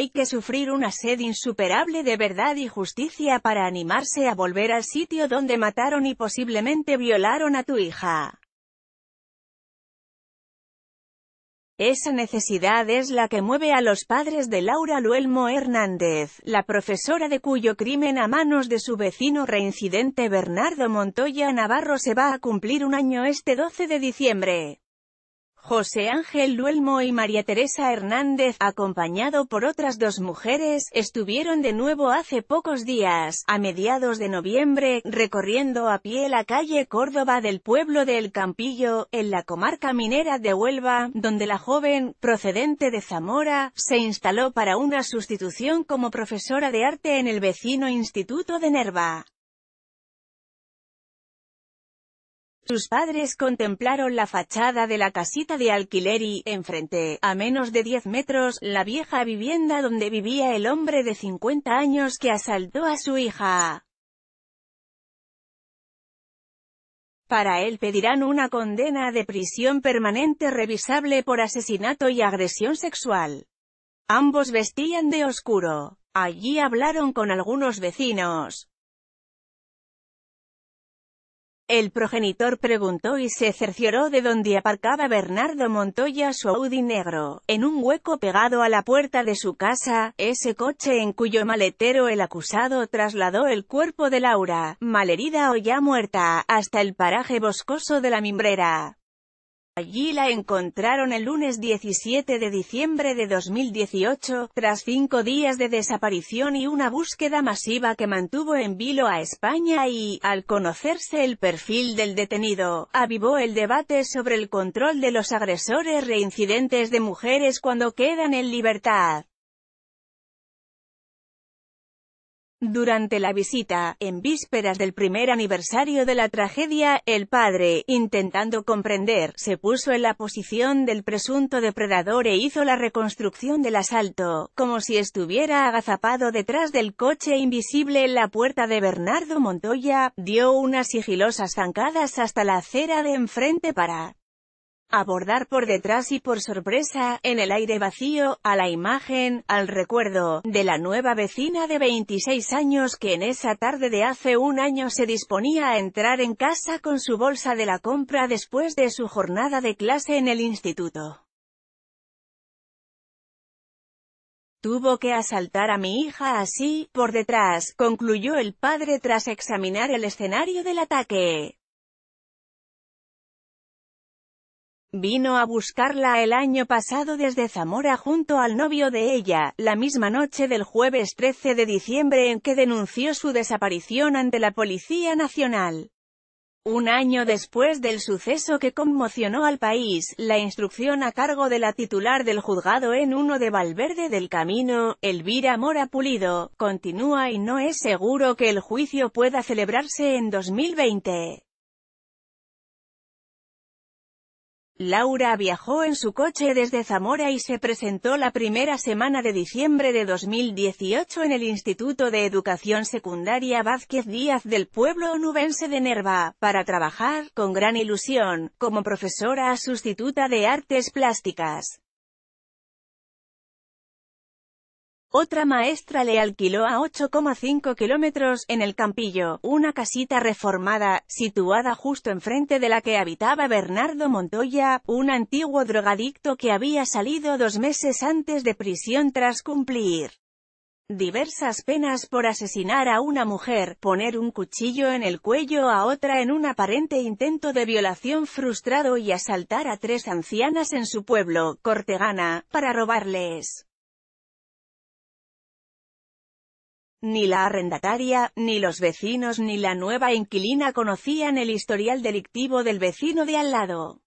hay que sufrir una sed insuperable de verdad y justicia para animarse a volver al sitio donde mataron y posiblemente violaron a tu hija. Esa necesidad es la que mueve a los padres de Laura Luelmo Hernández, la profesora de cuyo crimen a manos de su vecino reincidente Bernardo Montoya Navarro se va a cumplir un año este 12 de diciembre. José Ángel Luelmo y María Teresa Hernández, acompañado por otras dos mujeres, estuvieron de nuevo hace pocos días, a mediados de noviembre, recorriendo a pie la calle Córdoba del pueblo de El Campillo, en la comarca minera de Huelva, donde la joven, procedente de Zamora, se instaló para una sustitución como profesora de arte en el vecino Instituto de Nerva. Sus padres contemplaron la fachada de la casita de alquiler y, enfrente, a menos de 10 metros, la vieja vivienda donde vivía el hombre de 50 años que asaltó a su hija. Para él pedirán una condena de prisión permanente revisable por asesinato y agresión sexual. Ambos vestían de oscuro. Allí hablaron con algunos vecinos. El progenitor preguntó y se cercioró de dónde aparcaba Bernardo Montoya su Audi negro, en un hueco pegado a la puerta de su casa, ese coche en cuyo maletero el acusado trasladó el cuerpo de Laura, malherida o ya muerta, hasta el paraje boscoso de la Mimbrera. Allí la encontraron el lunes 17 de diciembre de 2018, tras cinco días de desaparición y una búsqueda masiva que mantuvo en vilo a España y, al conocerse el perfil del detenido, avivó el debate sobre el control de los agresores reincidentes de mujeres cuando quedan en libertad. Durante la visita, en vísperas del primer aniversario de la tragedia, el padre, intentando comprender, se puso en la posición del presunto depredador e hizo la reconstrucción del asalto, como si estuviera agazapado detrás del coche invisible en la puerta de Bernardo Montoya, dio unas sigilosas zancadas hasta la acera de enfrente para abordar por detrás y por sorpresa, en el aire vacío, a la imagen, al recuerdo, de la nueva vecina de 26 años que en esa tarde de hace un año se disponía a entrar en casa con su bolsa de la compra después de su jornada de clase en el instituto. Tuvo que asaltar a mi hija así, por detrás, concluyó el padre tras examinar el escenario del ataque. Vino a buscarla el año pasado desde Zamora junto al novio de ella, la misma noche del jueves 13 de diciembre en que denunció su desaparición ante la Policía Nacional. Un año después del suceso que conmocionó al país, la instrucción a cargo de la titular del juzgado en uno de Valverde del Camino, Elvira Mora Pulido, continúa y no es seguro que el juicio pueda celebrarse en 2020. Laura viajó en su coche desde Zamora y se presentó la primera semana de diciembre de 2018 en el Instituto de Educación Secundaria Vázquez Díaz del pueblo onubense de Nerva, para trabajar, con gran ilusión, como profesora sustituta de artes plásticas. Otra maestra le alquiló a 8,5 kilómetros, en el Campillo, una casita reformada, situada justo enfrente de la que habitaba Bernardo Montoya, un antiguo drogadicto que había salido dos meses antes de prisión tras cumplir diversas penas por asesinar a una mujer, poner un cuchillo en el cuello a otra en un aparente intento de violación frustrado y asaltar a tres ancianas en su pueblo, Cortegana, para robarles Ni la arrendataria, ni los vecinos ni la nueva inquilina conocían el historial delictivo del vecino de al lado.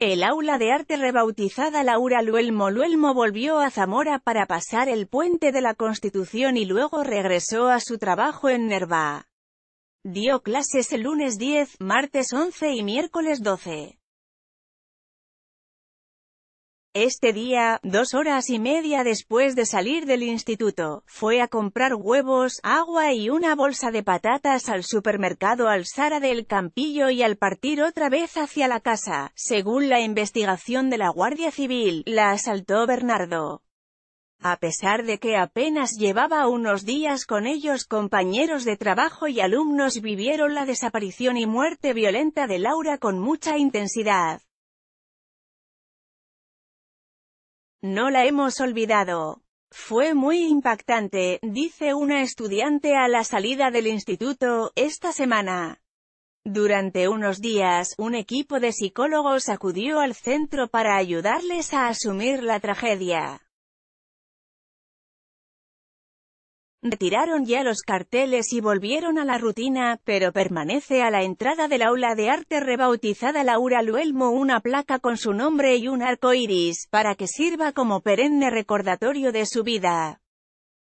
El aula de arte rebautizada Laura Luelmo Luelmo volvió a Zamora para pasar el puente de la Constitución y luego regresó a su trabajo en Nervá. Dio clases el lunes 10, martes 11 y miércoles 12. Este día, dos horas y media después de salir del instituto, fue a comprar huevos, agua y una bolsa de patatas al supermercado al Sara del Campillo y al partir otra vez hacia la casa. Según la investigación de la Guardia Civil, la asaltó Bernardo. A pesar de que apenas llevaba unos días con ellos compañeros de trabajo y alumnos vivieron la desaparición y muerte violenta de Laura con mucha intensidad. No la hemos olvidado. Fue muy impactante, dice una estudiante a la salida del instituto, esta semana. Durante unos días, un equipo de psicólogos acudió al centro para ayudarles a asumir la tragedia. Retiraron ya los carteles y volvieron a la rutina, pero permanece a la entrada del aula de arte rebautizada Laura Luelmo una placa con su nombre y un arco iris, para que sirva como perenne recordatorio de su vida.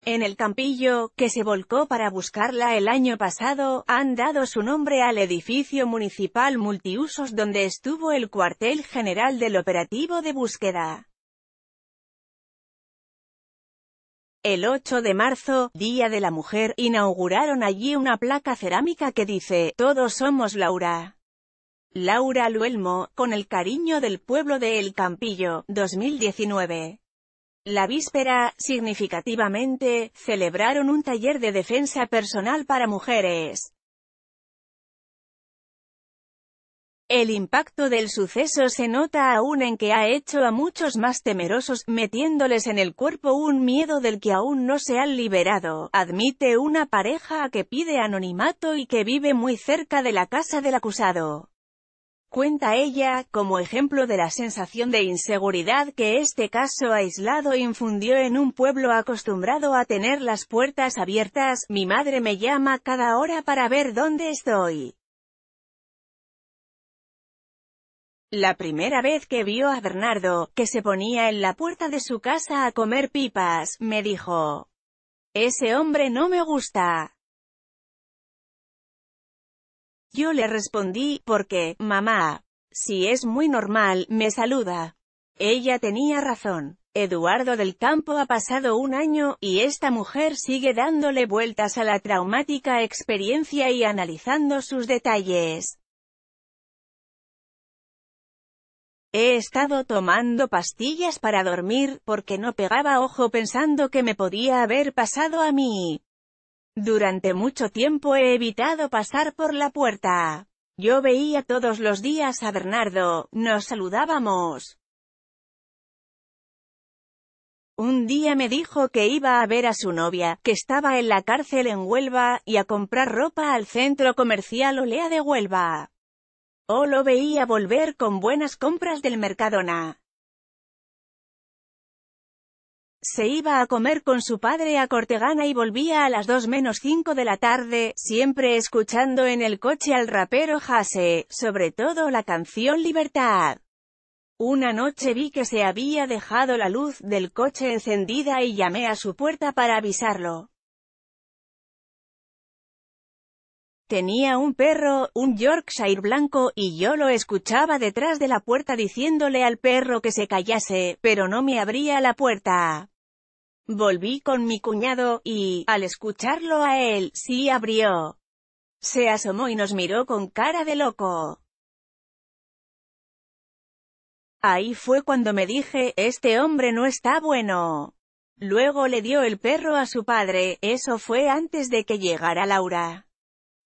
En el campillo, que se volcó para buscarla el año pasado, han dado su nombre al edificio municipal multiusos donde estuvo el cuartel general del operativo de búsqueda. El 8 de marzo, Día de la Mujer, inauguraron allí una placa cerámica que dice, Todos somos Laura. Laura Luelmo, con el cariño del pueblo de El Campillo, 2019. La víspera, significativamente, celebraron un taller de defensa personal para mujeres. El impacto del suceso se nota aún en que ha hecho a muchos más temerosos, metiéndoles en el cuerpo un miedo del que aún no se han liberado, admite una pareja a que pide anonimato y que vive muy cerca de la casa del acusado. Cuenta ella, como ejemplo de la sensación de inseguridad que este caso aislado infundió en un pueblo acostumbrado a tener las puertas abiertas, mi madre me llama cada hora para ver dónde estoy. La primera vez que vio a Bernardo, que se ponía en la puerta de su casa a comer pipas, me dijo, «Ese hombre no me gusta». Yo le respondí, «Porque, mamá, si es muy normal, me saluda». Ella tenía razón. Eduardo del Campo ha pasado un año, y esta mujer sigue dándole vueltas a la traumática experiencia y analizando sus detalles. He estado tomando pastillas para dormir, porque no pegaba ojo pensando que me podía haber pasado a mí. Durante mucho tiempo he evitado pasar por la puerta. Yo veía todos los días a Bernardo, nos saludábamos. Un día me dijo que iba a ver a su novia, que estaba en la cárcel en Huelva, y a comprar ropa al centro comercial Olea de Huelva. O oh, lo veía volver con buenas compras del Mercadona. Se iba a comer con su padre a Cortegana y volvía a las 2 menos 5 de la tarde, siempre escuchando en el coche al rapero Jase, sobre todo la canción Libertad. Una noche vi que se había dejado la luz del coche encendida y llamé a su puerta para avisarlo. Tenía un perro, un Yorkshire blanco, y yo lo escuchaba detrás de la puerta diciéndole al perro que se callase, pero no me abría la puerta. Volví con mi cuñado, y, al escucharlo a él, sí abrió. Se asomó y nos miró con cara de loco. Ahí fue cuando me dije, este hombre no está bueno. Luego le dio el perro a su padre, eso fue antes de que llegara Laura.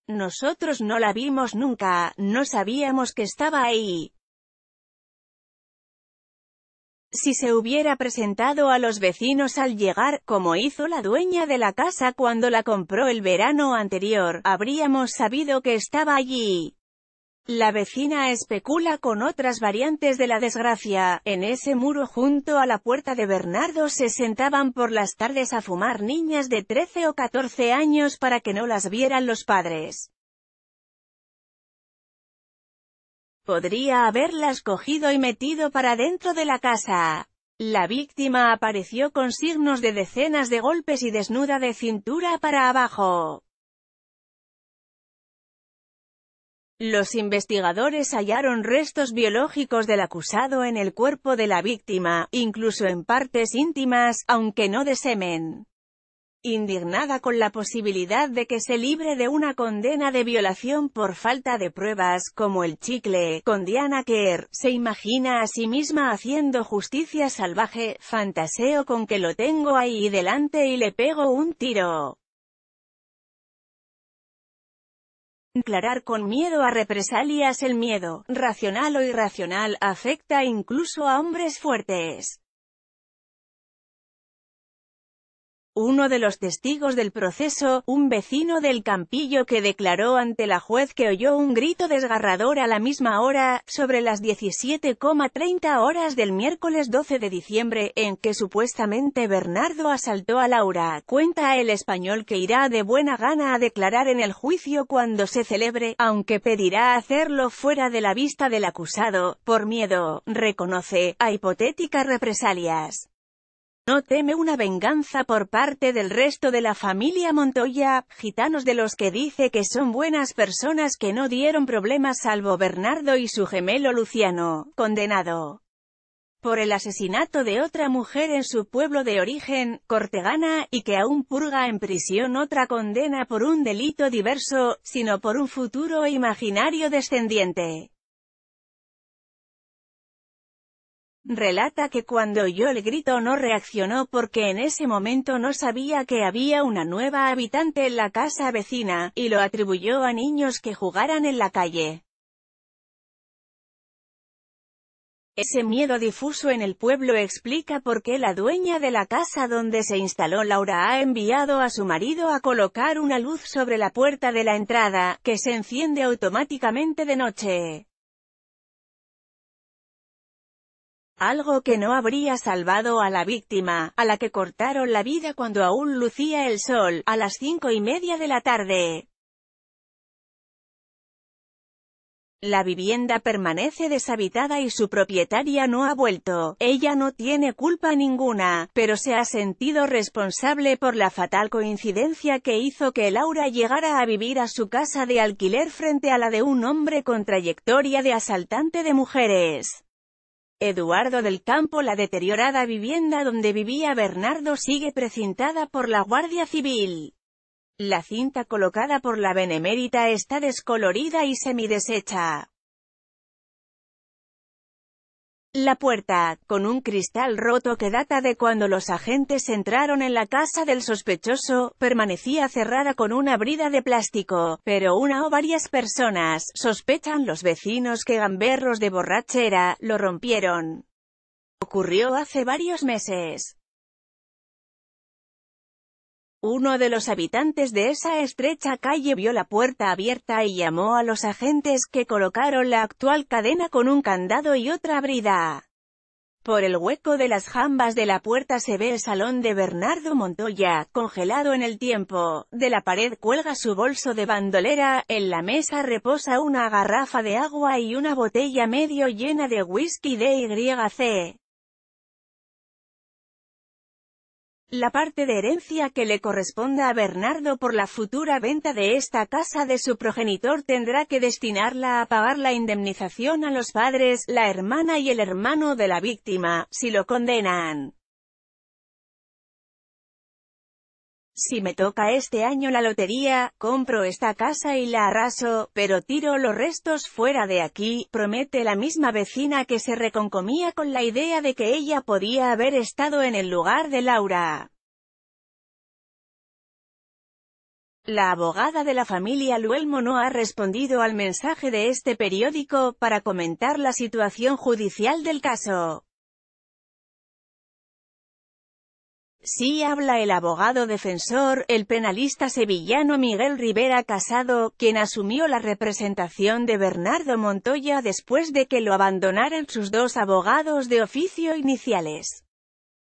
Nosotros no la vimos nunca, no sabíamos que estaba ahí. Si se hubiera presentado a los vecinos al llegar, como hizo la dueña de la casa cuando la compró el verano anterior, habríamos sabido que estaba allí. La vecina especula con otras variantes de la desgracia. En ese muro junto a la puerta de Bernardo se sentaban por las tardes a fumar niñas de 13 o 14 años para que no las vieran los padres. Podría haberlas cogido y metido para dentro de la casa. La víctima apareció con signos de decenas de golpes y desnuda de cintura para abajo. Los investigadores hallaron restos biológicos del acusado en el cuerpo de la víctima, incluso en partes íntimas, aunque no de semen. Indignada con la posibilidad de que se libre de una condena de violación por falta de pruebas, como el chicle, con Diana Kerr, se imagina a sí misma haciendo justicia salvaje, fantaseo con que lo tengo ahí delante y le pego un tiro. Declarar con miedo a represalias El miedo, racional o irracional, afecta incluso a hombres fuertes. Uno de los testigos del proceso, un vecino del Campillo que declaró ante la juez que oyó un grito desgarrador a la misma hora, sobre las 17,30 horas del miércoles 12 de diciembre, en que supuestamente Bernardo asaltó a Laura, cuenta el español que irá de buena gana a declarar en el juicio cuando se celebre, aunque pedirá hacerlo fuera de la vista del acusado, por miedo, reconoce, a hipotéticas represalias. No teme una venganza por parte del resto de la familia Montoya, gitanos de los que dice que son buenas personas que no dieron problemas salvo Bernardo y su gemelo Luciano, condenado por el asesinato de otra mujer en su pueblo de origen, Cortegana, y que aún purga en prisión otra condena por un delito diverso, sino por un futuro imaginario descendiente. Relata que cuando oyó el grito no reaccionó porque en ese momento no sabía que había una nueva habitante en la casa vecina, y lo atribuyó a niños que jugaran en la calle. Ese miedo difuso en el pueblo explica por qué la dueña de la casa donde se instaló Laura ha enviado a su marido a colocar una luz sobre la puerta de la entrada, que se enciende automáticamente de noche. algo que no habría salvado a la víctima, a la que cortaron la vida cuando aún lucía el sol, a las cinco y media de la tarde. La vivienda permanece deshabitada y su propietaria no ha vuelto. Ella no tiene culpa ninguna, pero se ha sentido responsable por la fatal coincidencia que hizo que Laura llegara a vivir a su casa de alquiler frente a la de un hombre con trayectoria de asaltante de mujeres. Eduardo del Campo La deteriorada vivienda donde vivía Bernardo sigue precintada por la Guardia Civil. La cinta colocada por la Benemérita está descolorida y semideshecha. La puerta, con un cristal roto que data de cuando los agentes entraron en la casa del sospechoso, permanecía cerrada con una brida de plástico, pero una o varias personas, sospechan los vecinos que gamberros de borrachera, lo rompieron. Ocurrió hace varios meses. Uno de los habitantes de esa estrecha calle vio la puerta abierta y llamó a los agentes que colocaron la actual cadena con un candado y otra brida. Por el hueco de las jambas de la puerta se ve el salón de Bernardo Montoya, congelado en el tiempo, de la pared cuelga su bolso de bandolera, en la mesa reposa una garrafa de agua y una botella medio llena de whisky de YC. la parte de herencia que le corresponda a Bernardo por la futura venta de esta casa de su progenitor tendrá que destinarla a pagar la indemnización a los padres, la hermana y el hermano de la víctima, si lo condenan. Si me toca este año la lotería, compro esta casa y la arraso, pero tiro los restos fuera de aquí, promete la misma vecina que se reconcomía con la idea de que ella podía haber estado en el lugar de Laura. La abogada de la familia Luelmo no ha respondido al mensaje de este periódico para comentar la situación judicial del caso. Sí habla el abogado defensor, el penalista sevillano Miguel Rivera Casado, quien asumió la representación de Bernardo Montoya después de que lo abandonaran sus dos abogados de oficio iniciales.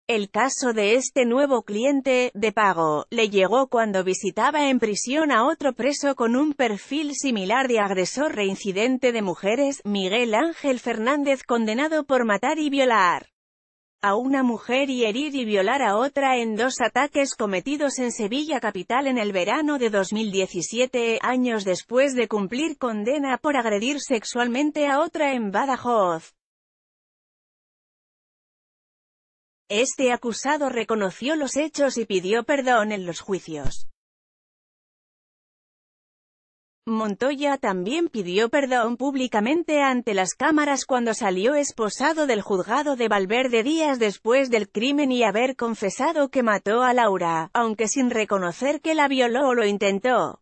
El caso de este nuevo cliente, de pago, le llegó cuando visitaba en prisión a otro preso con un perfil similar de agresor reincidente de mujeres, Miguel Ángel Fernández condenado por matar y violar a una mujer y herir y violar a otra en dos ataques cometidos en Sevilla capital en el verano de 2017, años después de cumplir condena por agredir sexualmente a otra en Badajoz. Este acusado reconoció los hechos y pidió perdón en los juicios. Montoya también pidió perdón públicamente ante las cámaras cuando salió esposado del juzgado de Valverde días después del crimen y haber confesado que mató a Laura, aunque sin reconocer que la violó o lo intentó.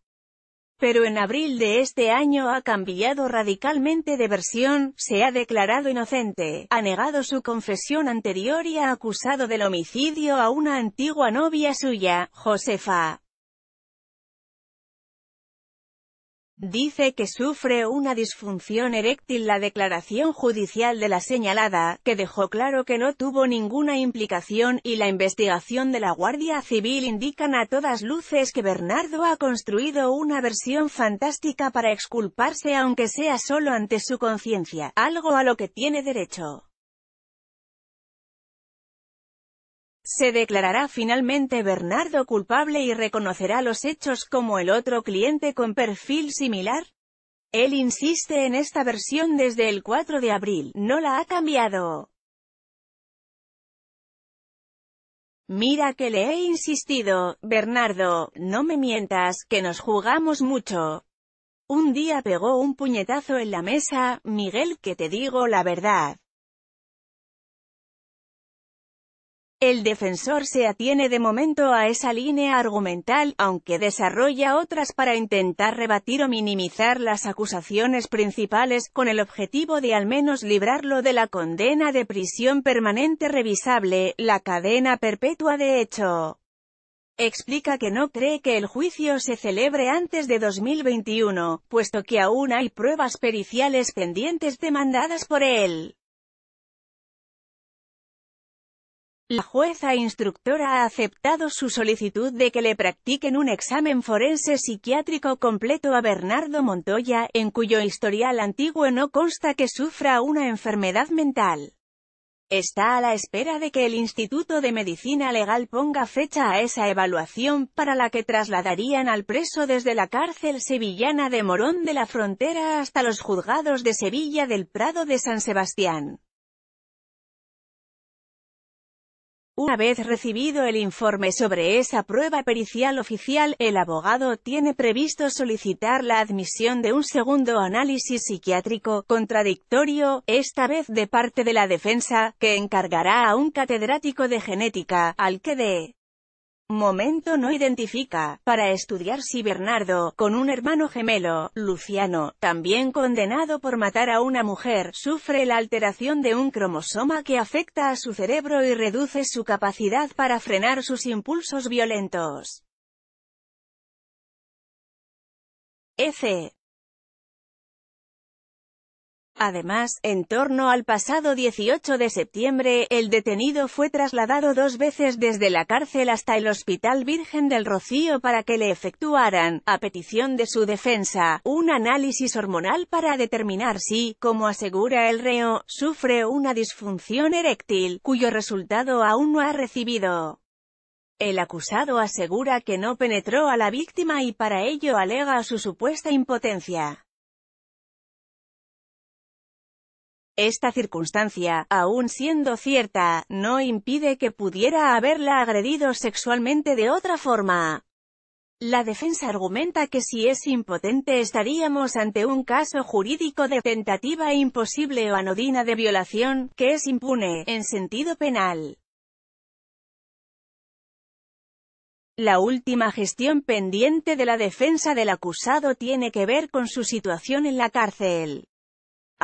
Pero en abril de este año ha cambiado radicalmente de versión, se ha declarado inocente, ha negado su confesión anterior y ha acusado del homicidio a una antigua novia suya, Josefa. dice que sufre una disfunción eréctil la declaración judicial de la señalada, que dejó claro que no tuvo ninguna implicación, y la investigación de la Guardia Civil indican a todas luces que Bernardo ha construido una versión fantástica para exculparse aunque sea solo ante su conciencia, algo a lo que tiene derecho. se declarará finalmente Bernardo culpable y reconocerá los hechos como el otro cliente con perfil similar. Él insiste en esta versión desde el 4 de abril, no la ha cambiado. Mira que le he insistido, Bernardo, no me mientas, que nos jugamos mucho. Un día pegó un puñetazo en la mesa, Miguel que te digo la verdad. El defensor se atiene de momento a esa línea argumental, aunque desarrolla otras para intentar rebatir o minimizar las acusaciones principales, con el objetivo de al menos librarlo de la condena de prisión permanente revisable, la cadena perpetua de hecho. Explica que no cree que el juicio se celebre antes de 2021, puesto que aún hay pruebas periciales pendientes demandadas por él. La jueza instructora ha aceptado su solicitud de que le practiquen un examen forense psiquiátrico completo a Bernardo Montoya, en cuyo historial antiguo no consta que sufra una enfermedad mental. Está a la espera de que el Instituto de Medicina Legal ponga fecha a esa evaluación, para la que trasladarían al preso desde la cárcel sevillana de Morón de la Frontera hasta los juzgados de Sevilla del Prado de San Sebastián. Una vez recibido el informe sobre esa prueba pericial oficial, el abogado tiene previsto solicitar la admisión de un segundo análisis psiquiátrico, contradictorio, esta vez de parte de la defensa, que encargará a un catedrático de genética, al que de momento no identifica, para estudiar si Bernardo, con un hermano gemelo, Luciano, también condenado por matar a una mujer, sufre la alteración de un cromosoma que afecta a su cerebro y reduce su capacidad para frenar sus impulsos violentos. F. Además, en torno al pasado 18 de septiembre, el detenido fue trasladado dos veces desde la cárcel hasta el Hospital Virgen del Rocío para que le efectuaran, a petición de su defensa, un análisis hormonal para determinar si, como asegura el reo, sufre una disfunción eréctil, cuyo resultado aún no ha recibido. El acusado asegura que no penetró a la víctima y para ello alega su supuesta impotencia. Esta circunstancia, aún siendo cierta, no impide que pudiera haberla agredido sexualmente de otra forma. La defensa argumenta que si es impotente estaríamos ante un caso jurídico de tentativa imposible o anodina de violación, que es impune, en sentido penal. La última gestión pendiente de la defensa del acusado tiene que ver con su situación en la cárcel.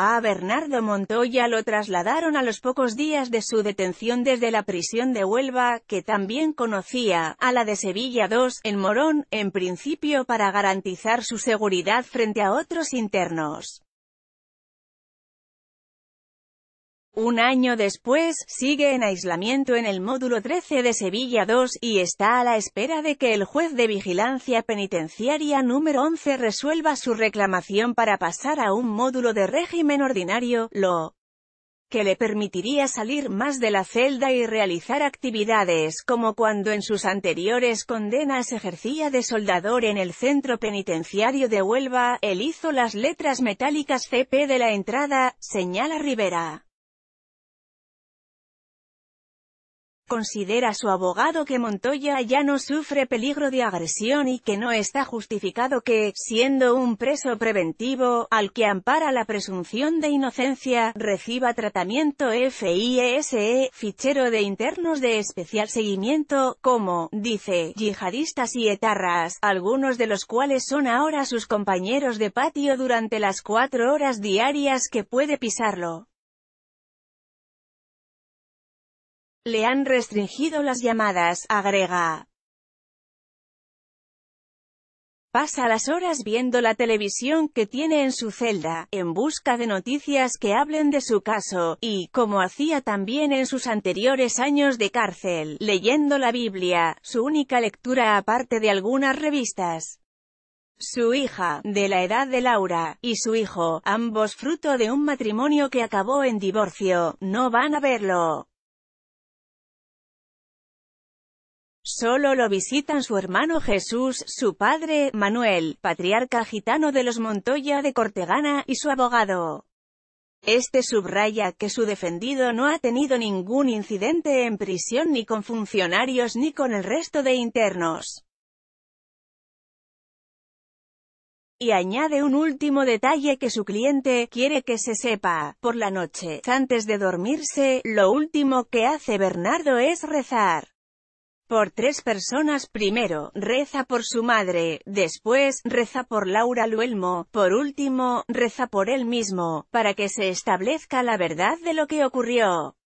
A Bernardo Montoya lo trasladaron a los pocos días de su detención desde la prisión de Huelva, que también conocía, a la de Sevilla II, en Morón, en principio para garantizar su seguridad frente a otros internos. Un año después, sigue en aislamiento en el módulo 13 de Sevilla 2, y está a la espera de que el juez de vigilancia penitenciaria número 11 resuelva su reclamación para pasar a un módulo de régimen ordinario, lo que le permitiría salir más de la celda y realizar actividades como cuando en sus anteriores condenas ejercía de soldador en el centro penitenciario de Huelva, él hizo las letras metálicas CP de la entrada, señala Rivera. Considera su abogado que Montoya ya no sufre peligro de agresión y que no está justificado que, siendo un preso preventivo, al que ampara la presunción de inocencia, reciba tratamiento FISE, e, fichero de internos de especial seguimiento, como, dice, yihadistas y etarras, algunos de los cuales son ahora sus compañeros de patio durante las cuatro horas diarias que puede pisarlo. Le han restringido las llamadas, agrega. Pasa las horas viendo la televisión que tiene en su celda, en busca de noticias que hablen de su caso, y, como hacía también en sus anteriores años de cárcel, leyendo la Biblia, su única lectura aparte de algunas revistas. Su hija, de la edad de Laura, y su hijo, ambos fruto de un matrimonio que acabó en divorcio, no van a verlo. Solo lo visitan su hermano Jesús, su padre, Manuel, patriarca gitano de los Montoya de Cortegana, y su abogado. Este subraya que su defendido no ha tenido ningún incidente en prisión ni con funcionarios ni con el resto de internos. y añade un último detalle que su cliente quiere que se sepa. Por la noche, antes de dormirse, lo último que hace Bernardo es rezar por tres personas primero, reza por su madre, después, reza por Laura Luelmo, por último, reza por él mismo, para que se establezca la verdad de lo que ocurrió.